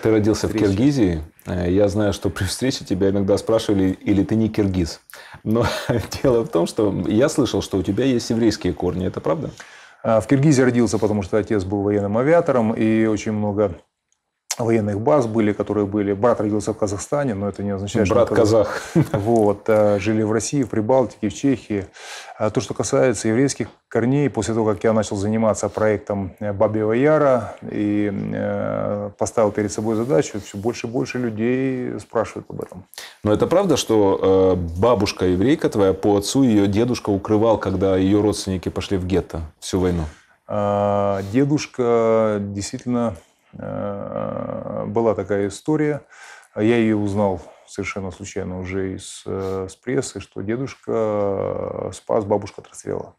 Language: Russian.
Ты родился встречи. в Киргизии. Э, я знаю, что при встрече тебя иногда спрашивали, или ты не киргиз. Но дело в том, что я слышал, что у тебя есть еврейские корни. Это правда? А, в Киргизии родился, потому что отец был военным авиатором, и очень много военных баз были, которые были. Брат родился в Казахстане, но это не означает, Брат что... Брат казах. Вот. Э, жили в России, в Прибалтике, в Чехии. А то, что касается еврейских корней, после того, как я начал заниматься проектом э, Бабьего Яра и э, поставил перед собой задачу, все больше и больше людей спрашивают об этом. Но это правда, что бабушка еврейка твоя по отцу, ее дедушка укрывал, когда ее родственники пошли в гетто всю войну? А, дедушка действительно была такая история. Я ее узнал совершенно случайно уже из, э, с прессы, что дедушка э, спас, бабушка от расстрела.